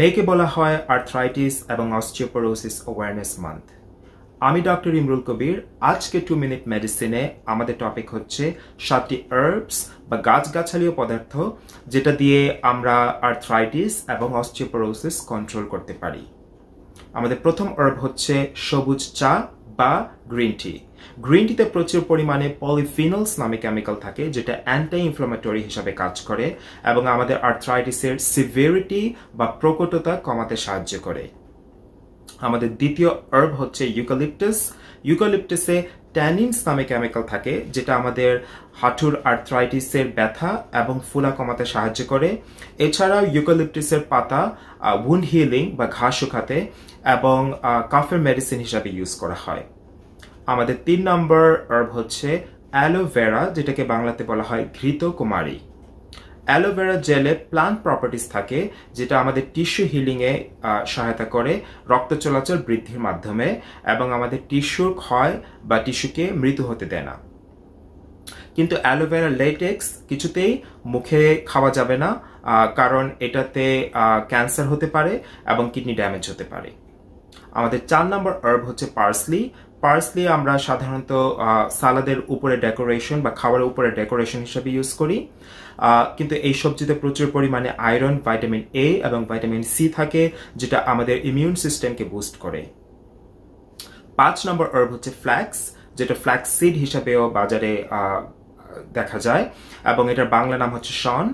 মেকে বলা হয় আর্থ্রাইটিস এবং অস্টিওপোরোসিস অ্যাওয়ারনেস মান্থ আমি ডক্টর ইমরুল কবির আজকে টু মিনিট মেডিসিনে আমাদের টপিক হচ্ছে সাতটি হার্বস বা গাছগাছালীয় পদার্থ যেটা দিয়ে আমরা আর্থ্রাইটিস এবং অস্টিওপোরোসিস কন্ট্রোল করতে পারি আমাদের প্রথম অর্ব হচ্ছে সবুজ চা বা গ্রিন টি গ্রিন টিতে প্রচুর পরিমাণে পলিফিনলস নামে কেমিক্যাল থাকে যেটা অ্যান্টি ইনফ্লামেটরি হিসাবে কাজ করে এবং আমাদের আর্থ্রাইটিসের সিভিয়ারিটি বা প্রকটতা কমাতে সাহায্য করে আমাদের দ্বিতীয় আর্ব হচ্ছে ইউকালিপটাস ইউকালিপটাসে ট্যানিনস নামে কেমিক্যাল থাকে যেটা আমাদের হাঁটুর আর্থ্রাইটিসের ব্যথা এবং ফুলা কমাতে সাহায্য করে এছাড়াও ইউকালিপটিসের পাতা উন্ড হিলিং বা ঘাস শুকাতে এবং কাফের মেডিসিন হিসাবে ইউজ করা হয় আমাদের তিন নম্বর অর্ব হচ্ছে অ্যালোভেরা যেটাকে বাংলাতে বলা হয় ঘৃত কুমারী অ্যালোভেরা জেলে প্লান্ট প্রপার্টিস থাকে যেটা আমাদের টিস্যু হিলিংয়ে সহায়তা করে রক্ত চলাচল বৃদ্ধির মাধ্যমে এবং আমাদের টিস্যুর ক্ষয় বা টিস্যুকে মৃত্যু হতে দেয় না কিন্তু অ্যালোভেরা লেটেক্স কিছুতেই মুখে খাওয়া যাবে না কারণ এটাতে ক্যান্সার হতে পারে এবং কিডনি ড্যামেজ হতে পারে আমাদের চার নম্বর আর্ব হচ্ছে পার্সলি পার্সলি আমরা সাধারণত সালাদের উপরে ডেকোরেশন বা খাবারের উপরে ডেকোরেশন হিসেবে ইউজ করি কিন্তু এই সবজিতে প্রচুর পরিমাণে আয়রন ভাইটামিন এ এবং ভাইটামিন সি থাকে যেটা আমাদের ইমিউন সিস্টেমকে বুস্ট করে পাঁচ নম্বর আর্ব হচ্ছে ফ্ল্যাক্স যেটা ফ্ল্যাক্স সিড হিসাবেও বাজারে দেখা যায় এবং এটার বাংলা নাম হচ্ছে শন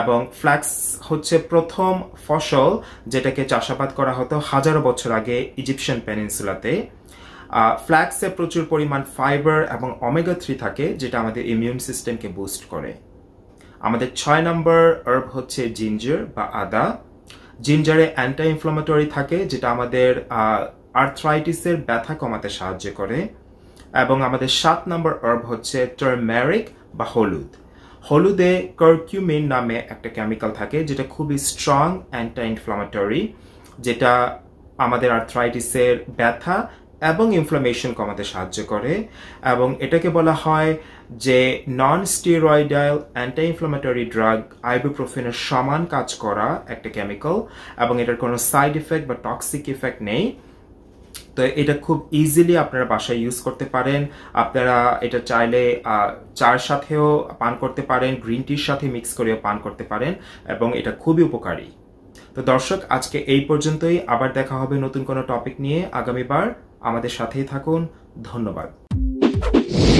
এবং ফ্ল্যাক্স হচ্ছে প্রথম ফসল যেটাকে চাষাবাদ করা হতো হাজারো বছর আগে ইজিপশিয়ান প্যানিনসুলাতে ফ্ল্যাক্সে প্রচুর পরিমাণ ফাইবার এবং অমেগা থ্রি থাকে যেটা আমাদের ইমিউন সিস্টেমকে বুস্ট করে আমাদের ছয় নম্বর অর্ব হচ্ছে জিঞ্জার বা আদা জিঞ্জারে অ্যান্টা ইনফ্লামেটরি থাকে যেটা আমাদের আর্থ্রাইটিসের ব্যথা কমাতে সাহায্য করে এবং আমাদের সাত নম্বর অর্ব হচ্ছে টার্মেরিক বা হলুদ হলুদে কার্কিউমিন নামে একটা কেমিক্যাল থাকে যেটা খুবই স্ট্রং অ্যান্টা ইনফ্লামেটরি যেটা আমাদের আর্থ্রাইটিসের ব্যথা এবং ইনফ্লামেশন কমাতে সাহায্য করে এবং এটাকে বলা হয় যে নন স্টিরয়েডাল অ্যান্টা ইনফ্লামেটরি ড্রাগ আইব্রোপ্রোফিনের সমান কাজ করা একটা কেমিক্যাল এবং এটার কোনো সাইড ইফেক্ট বা টক্সিক ইফেক্ট নেই তো এটা খুব ইজিলি আপনারা বাসায় ইউজ করতে পারেন আপনারা এটা চাইলে চার সাথেও পান করতে পারেন গ্রিন টির সাথে মিক্স করেও পান করতে পারেন এবং এটা খুবই উপকারী তো দর্শক আজকে এই পর্যন্তই আবার দেখা হবে নতুন কোনো টপিক নিয়ে আগামীবার আমাদের সাথেই থাকুন ধন্যবাদ